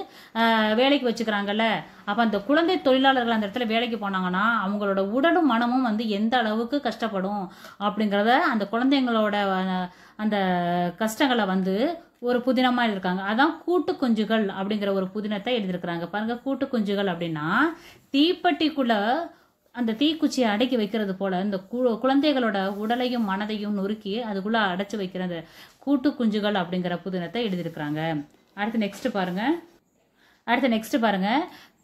வேலைக்கு வச்சுக்கிறாங்கல்ல அப்போ அந்த குழந்தை தொழிலாளர்கள் அந்த இடத்துல வேலைக்கு போனாங்கன்னா அவங்களோட உடலும் மனமும் வந்து எந்த அளவுக்கு கஷ்டப்படும் அப்படிங்கிறத அந்த குழந்தைங்களோட அந்த கஷ்டங்களை வந்து ஒரு புதினமாக எழுதியிருக்காங்க அதான் கூட்டு குஞ்சுகள் அப்படிங்கிற ஒரு புதினத்தை எழுதியிருக்கிறாங்க பாருங்கள் கூட்டு குஞ்சுகள் அப்படின்னா தீப்பெட்டிக்குள்ளே அந்த தீக்குச்சியை அடக்கி வைக்கிறது போல் இந்த கு குழந்தைகளோட உடலையும் மனதையும் நொறுக்கி அதுக்குள்ளே அடைச்சி அந்த கூட்டு குஞ்சுகள் அப்படிங்கிற புதினத்தை எழுதியிருக்கிறாங்க அடுத்து நெக்ஸ்ட்டு பாருங்க அடுத்து நெக்ஸ்ட்டு பாருங்க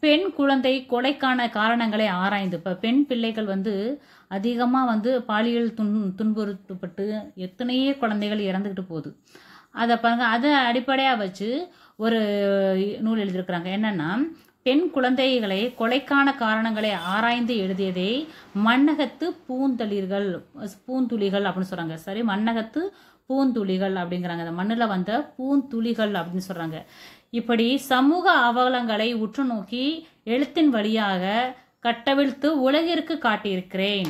பெண் குழந்தை கொலைக்கான காரணங்களை ஆராய்ந்து இப்போ பெண் பிள்ளைகள் வந்து அதிகமாக வந்து பாலியல் துன் துன்புறுத்தப்பட்டு எத்தனையே குழந்தைகள் இறந்துக்கிட்டு போகுது அதை பாருங்க அதை அடிப்படையாக வச்சு ஒரு நூல் எழுதியிருக்கிறாங்க என்னென்னா பெண் குழந்தைகளை கொலைக்கான காரணங்களை ஆராய்ந்து எழுதியதை மன்னகத்து பூந்தளிர்கள் பூந்துளிகள் அப்படின்னு சொல்கிறாங்க சரி மன்னகத்து பூந்துளிகள் அப்படிங்கிறாங்க அந்த மண்ணில் வந்த பூந்துளிகள் அப்படின்னு சொல்கிறாங்க இப்படி சமூக அவலங்களை உற்று நோக்கி எழுத்தின் வழியாக கட்டவிழ்த்து உலகிற்கு காட்டியிருக்கிறேன்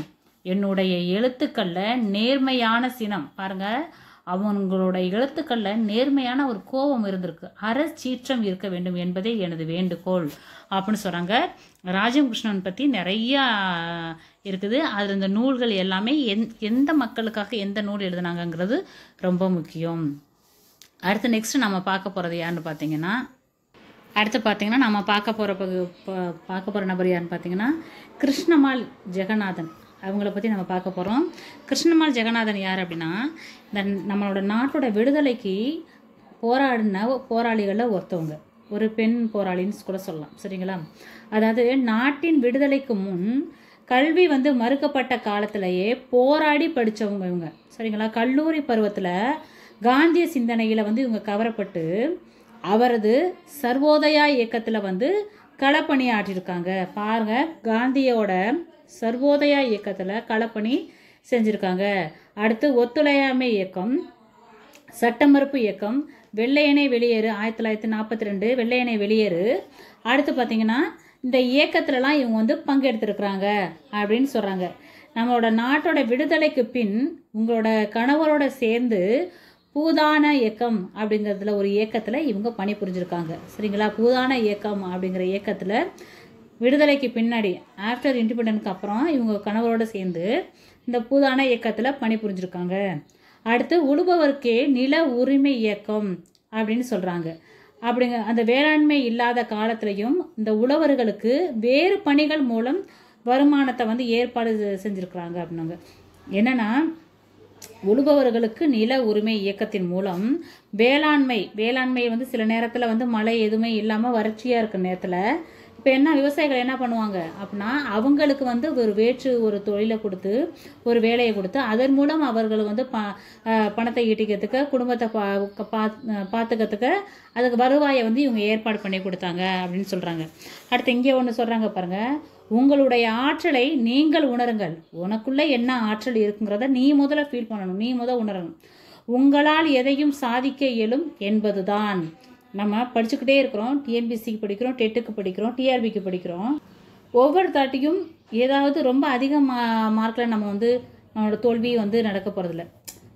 என்னுடைய எழுத்துக்களில் நேர்மையான சினம் பாருங்க அவங்களோட எழுத்துக்களில் நேர்மையான ஒரு கோபம் இருந்திருக்கு அறச்சீற்றம் இருக்க வேண்டும் என்பதே எனது வேண்டுகோள் அப்படின்னு சொல்கிறாங்க ராஜகிருஷ்ணன் பற்றி நிறையா இருக்குது அதில் இந்த நூல்கள் எல்லாமே எந் எந்த மக்களுக்காக எந்த நூல் எழுதுனாங்கங்கிறது ரொம்ப முக்கியம் அடுத்து நெக்ஸ்ட் நம்ம பார்க்க போகிறது யாருன்னு பார்த்தீங்கன்னா அடுத்து பார்த்திங்கன்னா நம்ம பார்க்க போகிற பார்க்க போகிற நபர் யாருன்னு பார்த்தீங்கன்னா கிருஷ்ணமால் ஜெகநாதன் அவங்கள பற்றி நம்ம பார்க்க போகிறோம் கிருஷ்ணமால் ஜெகநாதன் யார் அப்படின்னா இந்த நம்மளோட நாட்டோட விடுதலைக்கு போராடின போராளிகளில் ஒருத்தவங்க ஒரு பெண் போராளின்னு கூட சொல்லலாம் சரிங்களா அதாவது நாட்டின் விடுதலைக்கு முன் கல்வி வந்து மறுக்கப்பட்ட காலத்திலேயே போராடி படித்தவங்க இவங்க சரிங்களா கல்லூரி பருவத்தில் காந்திய சிந்தனையில் வந்து இவங்க கவரப்பட்டு அவரது சர்வோதயா இயக்கத்தில் வந்து களப்பணி ஆற்றிருக்காங்க பாருங்க காந்தியோட சர்வோதயா இயக்கத்தில் களப்பணி செஞ்சுருக்காங்க அடுத்து ஒத்துழையாமை இயக்கம் சட்டமறுப்பு இயக்கம் வெள்ளையனை வெளியேறு ஆயிரத்தி தொள்ளாயிரத்தி நாற்பத்தி ரெண்டு வெள்ளையனை வெளியேறு அடுத்து பார்த்திங்கன்னா இந்த இயக்கத்துலலாம் இவங்க வந்து பங்கெடுத்துருக்குறாங்க அப்படின்னு சொல்கிறாங்க நம்மளோட நாட்டோட விடுதலைக்கு பின் உங்களோட கணவரோட சேர்ந்து பூதான இயக்கம் அப்படிங்கிறதுல ஒரு இயக்கத்தில் இவங்க பணிபுரிஞ்சிருக்காங்க சரிங்களா பூதான இயக்கம் அப்படிங்கிற இயக்கத்தில் விடுதலைக்கு பின்னாடி ஆஃப்டர் இண்டிபெண்டனுக்கு அப்புறம் இவங்க கணவரோடு சேர்ந்து இந்த பூதான இயக்கத்தில் பணிபுரிஞ்சிருக்காங்க அடுத்து உழுபவருக்கே நில உரிமை இயக்கம் அப்படின்னு சொல்கிறாங்க அப்படிங்க அந்த வேளாண்மை இல்லாத காலத்திலையும் இந்த உழவர்களுக்கு வேறு பணிகள் மூலம் வருமானத்தை வந்து ஏற்பாடு செஞ்சுருக்குறாங்க அப்படின்னாங்க என்னென்னா உழுபவர்களுக்கு நில உரிமை இயக்கத்தின் மூலம் வேளாண்மை வேளாண்மை வந்து சில நேரத்தில் வந்து மழை எதுவுமே இல்லாமல் வறட்சியாக இருக்கிற நேரத்தில் இப்போ என்ன விவசாயிகள் என்ன பண்ணுவாங்க அப்படின்னா அவங்களுக்கு வந்து ஒரு வேற்று ஒரு தொழிலை கொடுத்து ஒரு வேலையை கொடுத்து அதன் மூலம் அவர்கள் வந்து ப பணத்தை ஈட்டிக்கிறதுக்கு குடும்பத்தை பா பார்த்துக்கிறதுக்கு அதுக்கு வருவாயை வந்து இவங்க ஏற்பாடு பண்ணி கொடுத்தாங்க அப்படின்னு சொல்கிறாங்க அடுத்து இங்கே ஒன்று சொல்கிறாங்க பாருங்கள் உங்களுடைய ஆற்றலை நீங்கள் உணருங்கள் உனக்குள்ளே என்ன ஆற்றல் இருக்குங்கிறத நீ முதல்ல ஃபீல் பண்ணணும் நீ முதல் உணரணும் உங்களால் எதையும் சாதிக்க இயலும் என்பதுதான் நம்ம படிச்சுக்கிட்டே இருக்கிறோம் டிஎன்பிசிக்கு படிக்கிறோம் டெட்டுக்கு படிக்கிறோம் டிஆர்பிக்கு படிக்கிறோம் ஒவ்வொரு தாட்டியும் ஏதாவது ரொம்ப அதிக மா மார்க்கில் நம்ம வந்து நம்மளோட தோல்வி வந்து நடக்க போகிறதில்ல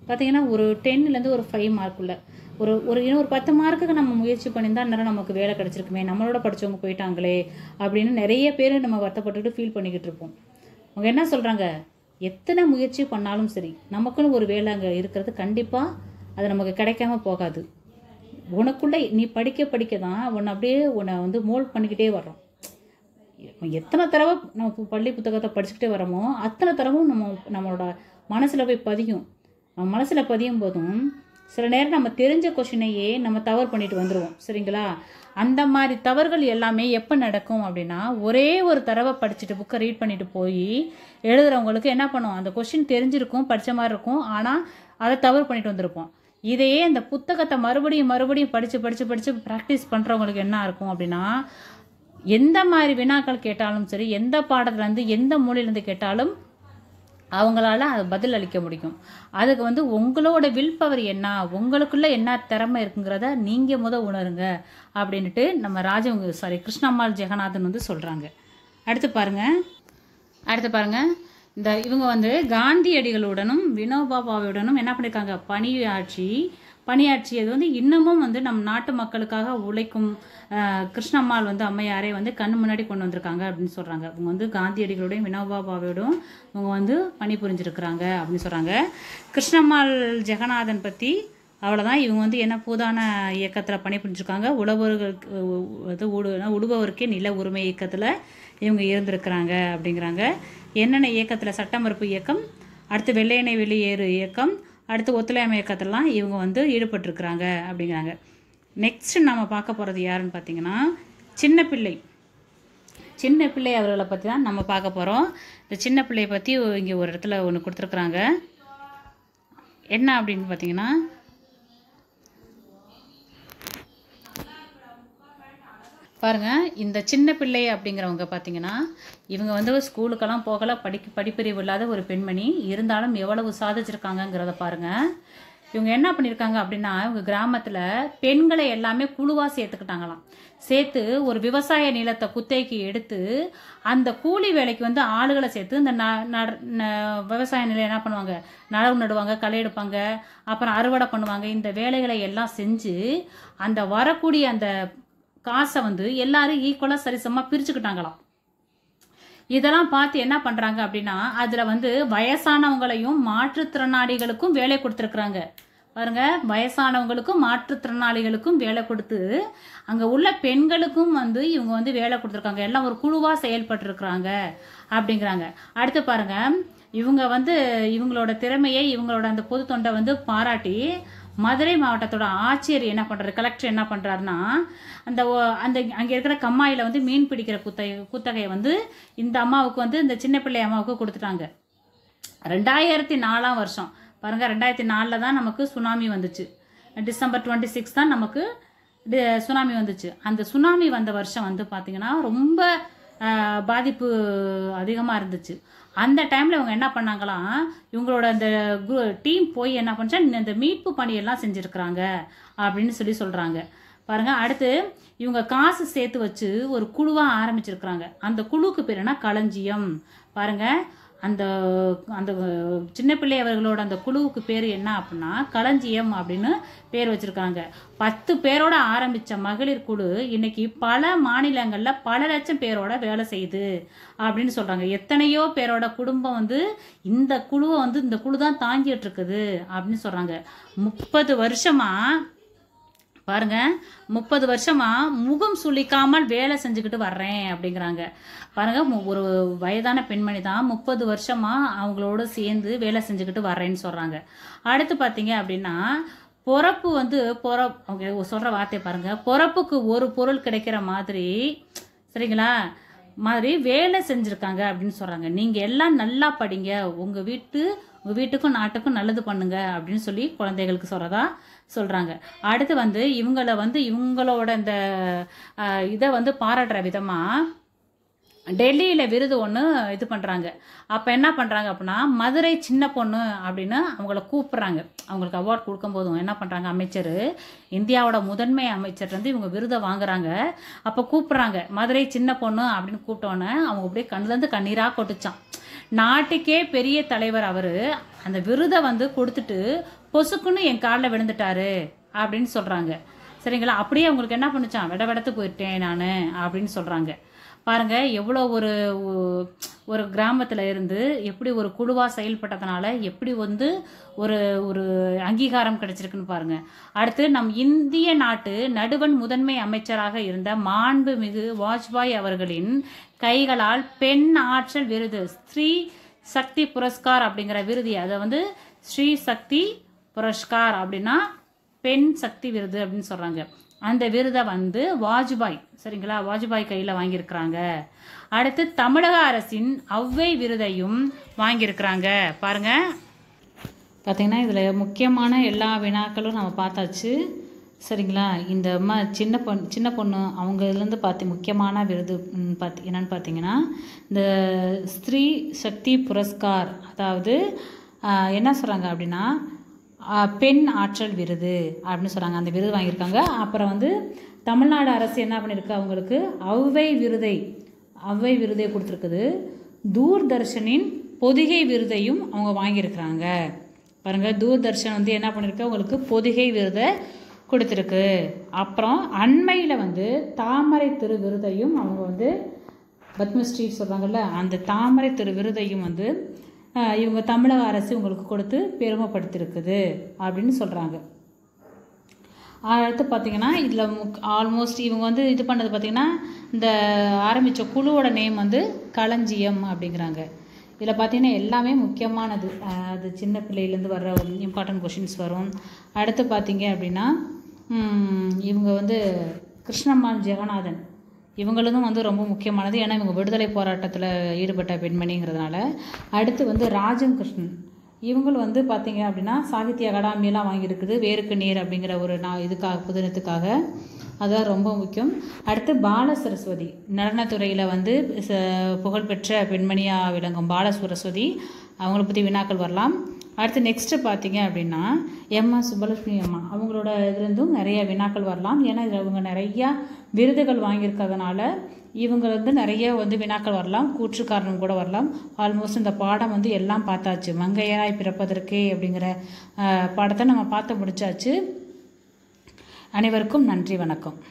பார்த்திங்கன்னா ஒரு டென்னிலேருந்து ஒரு ஃபைவ் மார்க்குள்ள ஒரு ஒரு இன்னும் ஒரு பத்து மார்க்குக்கு நம்ம முயற்சி பண்ணியிருந்தால் நேரம் நமக்கு வேலை கிடச்சிருக்குமே நம்மளோட படித்தவங்க போயிட்டாங்களே அப்படின்னு நிறைய பேர் நம்ம வருத்தப்பட்டுட்டு ஃபீல் பண்ணிக்கிட்டு இருப்போம் அவங்க என்ன சொல்கிறாங்க எத்தனை முயற்சி பண்ணாலும் சரி நமக்குன்னு ஒரு வேலை அங்கே இருக்கிறது கண்டிப்பாக அது நமக்கு கிடைக்காம போகாது உனக்குள்ளே நீ படிக்க படிக்க தான் உன்னை அப்படியே உன்னை வந்து மோல்ட் பண்ணிக்கிட்டே வர்றோம் எத்தனை தடவை நம்ம பள்ளி புத்தகத்தை படிச்சுக்கிட்டே வரமோ அத்தனை தடவும் நம்ம நம்மளோட மனசில் போய் பதியும் நம்ம மனசில் பதியும் போதும் சில நேரம் நம்ம தெரிஞ்ச கொஷினையே நம்ம தவறு பண்ணிட்டு வந்துடுவோம் சரிங்களா அந்த மாதிரி தவறுகள் எல்லாமே எப்போ நடக்கும் அப்படின்னா ஒரே ஒரு தடவை படிச்சுட்டு புக்கை ரீட் பண்ணிட்டு போய் எழுதுகிறவங்களுக்கு என்ன பண்ணுவோம் அந்த கொஷின் தெரிஞ்சிருக்கும் படித்த மாதிரி இருக்கும் ஆனால் அதை தவறு பண்ணிட்டு வந்திருப்போம் இதையே இந்த புத்தகத்தை மறுபடியும் மறுபடியும் படித்து படித்து படித்து ப்ராக்டிஸ் பண்ணுறவங்களுக்கு என்ன இருக்கும் அப்படின்னா எந்த மாதிரி வினாக்கள் கேட்டாலும் சரி எந்த பாடத்துலேருந்து எந்த மொழியிலேருந்து கேட்டாலும் அவங்களால அது பதில் அளிக்க முடியும் அதுக்கு வந்து உங்களோட வில் பவர் என்ன உங்களுக்குள்ளே என்ன திறமை இருக்குங்கிறத நீங்கள் முத உணருங்க அப்படின்ட்டு நம்ம ராஜவங்க சாரி கிருஷ்ணம்மாள் ஜெகநாதன் வந்து சொல்கிறாங்க அடுத்து பாருங்கள் அடுத்து பாருங்கள் இந்த இவங்க வந்து காந்தியடிகளுடனும் வினோபாபாவுடனும் என்ன பண்ணியிருக்காங்க பணியாற்றி பணியாற்றியது வந்து இன்னமும் வந்து நம் நாட்டு மக்களுக்காக உழைக்கும் கிருஷ்ணம்மாள் வந்து அம்மையாரே வந்து கண் முன்னாடி கொண்டு வந்திருக்காங்க அப்படின்னு சொல்கிறாங்க இவங்க வந்து காந்தியடிகளோடையும் வினோபாபாவையோடும் இவங்க வந்து பணி புரிஞ்சிருக்கிறாங்க அப்படின்னு சொல்கிறாங்க கிருஷ்ணம்மாள் ஜெகநாதன் பற்றி அவ்வளோதான் இவங்க வந்து என்ன பூதான இயக்கத்தில் புரிஞ்சிருக்காங்க உழவர்களுக்கு அது உடுபவருக்கே நில உரிமை இயக்கத்தில் இவங்க இருந்திருக்கிறாங்க அப்படிங்கிறாங்க என்னென்ன இயக்கத்தில் சட்டமறுப்பு இயக்கம் அடுத்து வெள்ளையனை வெளியேறு இயக்கம் அடுத்து ஒத்துழையாமை இயக்கத்திலலாம் இவங்க வந்து ஈடுபட்டிருக்கிறாங்க அப்படிங்கிறாங்க நெக்ஸ்ட் நம்ம பார்க்க போகிறது யாருன்னு பார்த்தீங்கன்னா சின்ன பிள்ளை சின்ன பிள்ளை அவர்களை பற்றி தான் நம்ம பார்க்க போகிறோம் இந்த சின்ன பிள்ளையை பற்றி இங்கே ஒரு இடத்துல ஒன்று கொடுத்துருக்குறாங்க என்ன அப்படின்னு பார்த்தீங்கன்னா பாருங்கள் இந்த சின்ன பிள்ளை அப்படிங்கிறவங்க பார்த்தீங்கன்னா இவங்க வந்து ஸ்கூலுக்கெல்லாம் போகல படிக்க படிப்பறிவு இல்லாத ஒரு பெண்மணி இருந்தாலும் எவ்வளவு சாதிச்சிருக்காங்கங்கிறத பாருங்கள் இவங்க என்ன பண்ணியிருக்காங்க அப்படின்னா இவங்க கிராமத்தில் பெண்களை எல்லாமே குழுவாக சேர்த்துக்கிட்டாங்களாம் சேர்த்து ஒரு விவசாய நிலத்தை குத்தைக்கு எடுத்து அந்த கூலி வேலைக்கு வந்து ஆளுகளை சேர்த்து இந்த விவசாய நிலையம் என்ன பண்ணுவாங்க நடவு நடுவாங்க களை எடுப்பாங்க அப்புறம் அறுவடை பண்ணுவாங்க இந்த வேலைகளை எல்லாம் செஞ்சு அந்த வரக்கூடிய அந்த காசை வந்து எல்லாரும் ஈக்குவலாக சரிசமமாக பிரிச்சுக்கிட்டாங்களாம் இதெல்லாம் பார்த்து என்ன பண்ணுறாங்க அப்படின்னா அதில் வந்து வயசானவங்களையும் மாற்றுத்திறனாளிகளுக்கும் வேலை கொடுத்துருக்குறாங்க பாருங்க வயசானவங்களுக்கும் மாற்றுத்திறனாளிகளுக்கும் வேலை கொடுத்து அங்கே உள்ள பெண்களுக்கும் வந்து இவங்க வந்து வேலை கொடுத்துருக்காங்க எல்லாம் ஒரு குழுவாக செயல்பட்டுருக்குறாங்க அப்படிங்கிறாங்க அடுத்து பாருங்க இவங்க வந்து இவங்களோட திறமையை இவங்களோட அந்த பொது தொண்டை வந்து பாராட்டி மதுரை மாவட்டத்தோட ஆட்சியர் என்ன பண்ணுறாரு கலெக்டர் என்ன பண்ணுறாருன்னா அந்த அந்த அங்கே இருக்கிற கம்மாயில் வந்து மீன் பிடிக்கிற குத்தகை குத்தகையை வந்து இந்த அம்மாவுக்கு வந்து இந்த சின்ன பிள்ளை அம்மாவுக்கு கொடுத்துட்டாங்க ரெண்டாயிரத்தி நாலாம் வருஷம் பாருங்கள் ரெண்டாயிரத்தி நாலில் தான் நமக்கு சுனாமி வந்துச்சு டிசம்பர் டுவெண்ட்டி சிக்ஸ் தான் நமக்கு சுனாமி வந்துச்சு அந்த சுனாமி வந்த வருஷம் வந்து பார்த்திங்கன்னா ரொம்ப பாதிப்பு அதிகமாக இருந்துச்சு அந்த டைமில் இவங்க என்ன பண்ணாங்களாம் இவங்களோட அந்த டீம் போய் என்ன பண்ணுச்சா இந்த மீட்பு பணியெல்லாம் செஞ்சுருக்குறாங்க அப்படின்னு சொல்லி சொல்கிறாங்க பாருங்கள் அடுத்து இவங்க காசு சேர்த்து வச்சு ஒரு குழுவாக ஆரம்பிச்சிருக்கிறாங்க அந்த குழுவுக்கு பேர் என்ன களஞ்சியம் பாருங்கள் அந்த அந்த சின்ன பிள்ளை அவர்களோட அந்த குழுவுக்கு பேர் என்ன அப்படின்னா களஞ்சியம் அப்படின்னு பேர் வச்சுருக்காங்க பத்து பேரோட ஆரம்பித்த மகளிர் குழு இன்னைக்கு பல மாநிலங்களில் பல லட்சம் பேரோட வேலை செய்யுது அப்படின்னு சொல்கிறாங்க எத்தனையோ பேரோட குடும்பம் வந்து இந்த குழுவை வந்து இந்த குழு தான் தாங்கிட்டு இருக்குது அப்படின்னு சொல்கிறாங்க முப்பது வருஷமாக பாருங்க முப்பது வருஷமா முகம் சுளிக்காமல் வேலை செஞ்சுக்கிட்டு வர்றேன் அப்படிங்கிறாங்க பாருங்க ஒரு வயதான பெண்மணி தான் முப்பது வருஷமா அவங்களோட சேர்ந்து வேலை செஞ்சுக்கிட்டு வர்றேன்னு சொல்றாங்க அடுத்து பாத்தீங்க அப்படின்னா பொறப்பு வந்து சொல்ற வார்த்தையை பாருங்க பொறப்புக்கு ஒரு பொருள் கிடைக்கிற மாதிரி சரிங்களா மாதிரி வேலை செஞ்சுருக்காங்க அப்படின்னு சொல்கிறாங்க நீங்கள் எல்லாம் நல்லா படிங்க உங்கள் வீட்டு உங்கள் வீட்டுக்கும் நாட்டுக்கும் நல்லது பண்ணுங்க அப்படின்னு சொல்லி குழந்தைகளுக்கு சொல்கிறதா சொல்கிறாங்க அடுத்து வந்து இவங்களை வந்து இவங்களோட இந்த இதை வந்து பாராட்டுற விதமாக டெல்லியில் விருது ஒன்று இது பண்ணுறாங்க அப்போ என்ன பண்ணுறாங்க அப்படின்னா மதுரை சின்ன பொண்ணு அப்படின்னு அவங்கள கூப்பிட்றாங்க அவங்களுக்கு அவார்ட் கொடுக்கும்போதும் என்ன பண்ணுறாங்க அமைச்சர் இந்தியாவோட முதன்மை அமைச்சர்லேருந்து இவங்க விருதை வாங்குறாங்க அப்போ கூப்பிட்றாங்க மதுரை சின்ன பொண்ணு அப்படின்னு கூப்பிட்டோன்னே அவங்க அப்படியே கண்ணுலேருந்து கண்ணீராக கொட்டுச்சான் நாட்டுக்கே பெரிய தலைவர் அவர் அந்த விருதை வந்து கொடுத்துட்டு பொசுக்குன்னு என் காலில் விழுந்துட்டாரு அப்படின்னு சொல்கிறாங்க சரிங்களா அப்படியே அவங்களுக்கு என்ன பண்ணுச்சான் விட விடத்து போயிட்டேன் நான் அப்படின்னு சொல்கிறாங்க பாருங்கள் எவ்வளோ ஒரு ஒரு கிராமத்தில் இருந்து எப்படி ஒரு குழுவாக செயல்பட்டதுனால எப்படி வந்து ஒரு ஒரு அங்கீகாரம் கிடைச்சிருக்குன்னு பாருங்கள் அடுத்து நம் இந்திய நாட்டு நடுவன் முதன்மை அமைச்சராக இருந்த மாண்புமிகு வாஜ்பாய் அவர்களின் கைகளால் பெண் ஆற்றல் விருது ஸ்ரீ சக்தி புரஸ்கார் அப்படிங்கிற விருதி அதை வந்து ஸ்ரீ சக்தி புரஸ்கார் அப்படின்னா பெண் சக்தி விருது அப்படின்னு சொல்கிறாங்க அந்த விருதை வந்து வாஜ்பாய் சரிங்களா வாஜ்பாய் கையில் வாங்கியிருக்கிறாங்க அடுத்து தமிழக அரசின் ஔவை விருதையும் வாங்கியிருக்கிறாங்க பாருங்க பார்த்தீங்கன்னா இதில் முக்கியமான எல்லா வினாக்களும் நம்ம பார்த்தாச்சு சரிங்களா இந்த அம்மா சின்ன பொண்ணு சின்ன பொண்ணு அவங்க இதுலேருந்து பார்த்து முக்கியமான விருது பார்த்து என்னென்னு பார்த்தீங்கன்னா இந்த ஸ்திரீ சக்தி புரஸ்கார் அதாவது என்ன சொல்கிறாங்க அப்படின்னா பெண் ஆற்றல் விருது அப்படின்னு சொல்கிறாங்க அந்த விருது வாங்கியிருக்காங்க அப்புறம் வந்து தமிழ்நாடு அரசு என்ன பண்ணியிருக்கு அவங்களுக்கு அவ்வை விருதை ஔவை விருதை கொடுத்துருக்குது தூர்தர்ஷனின் பொதிகை விருதையும் அவங்க வாங்கியிருக்கிறாங்க பாருங்கள் தூர்தர்ஷன் வந்து என்ன பண்ணியிருக்கு அவங்களுக்கு பொதிகை விருதை கொடுத்துருக்கு அப்புறம் அண்மையில் வந்து தாமரை திரு விருதையும் அவங்க வந்து பத்மஸ்ரீ சொல்கிறாங்கல்ல அந்த தாமரை திரு விருதையும் வந்து இவங்க தமிழக அரசு இவங்களுக்கு கொடுத்து பெருமைப்படுத்திருக்குது அப்படின்னு சொல்கிறாங்க அடுத்து பார்த்திங்கன்னா இதில் முக் ஆல்மோஸ்ட் இவங்க வந்து இது பண்ணது பார்த்திங்கன்னா இந்த ஆரம்பித்த குழுவோட நேம் வந்து களஞ்சியம் அப்படிங்கிறாங்க இதில் பார்த்திங்கன்னா எல்லாமே முக்கியமானது அது சின்ன பிள்ளையிலேருந்து வர்ற இம்பார்ட்டன்ட் கொஷின்ஸ் வரும் அடுத்து பார்த்திங்க அப்படின்னா இவங்க வந்து கிருஷ்ணம்மான் ஜெகநாதன் இவங்களதும் வந்து ரொம்ப முக்கியமானது ஏன்னா இவங்க விடுதலை போராட்டத்தில் ஈடுபட்ட பெண்மணிங்கிறதுனால அடுத்து வந்து ராஜன் கிருஷ்ணன் இவங்களும் வந்து பார்த்திங்க அப்படின்னா சாகித்ய அகாடமியெலாம் வாங்கியிருக்குது வேருக்கு நீர் அப்படிங்கிற ஒரு நான் இதுக்காக புதினத்துக்காக அதுதான் ரொம்ப முக்கியம் அடுத்து பால சரஸ்வதி நடனத்துறையில் வந்து புகழ்பெற்ற பெண்மணியாக விளங்கும் பால சரஸ்வதி அவங்கள பற்றி வினாக்கள் வரலாம் அடுத்து நெக்ஸ்ட்டு பார்த்திங்க அப்படின்னா எம்மா சுப்பலட்சுமி அம்மா அவங்களோட இதுலேருந்தும் நிறைய வினாக்கள் வரலாம் ஏன்னா இதில் அவங்க நிறையா விருதுகள் வாங்கியிருக்கிறதுனால இவங்க வந்து நிறைய வந்து வினாக்கள் வரலாம் கூற்றுக்காரணம் கூட வரலாம் ஆல்மோஸ்ட் இந்த பாடம் வந்து எல்லாம் பார்த்தாச்சு மங்கையராய் பிறப்பதற்கே அப்படிங்கிற பாடத்தை நம்ம பார்த்து முடிச்சாச்சு அனைவருக்கும் நன்றி வணக்கம்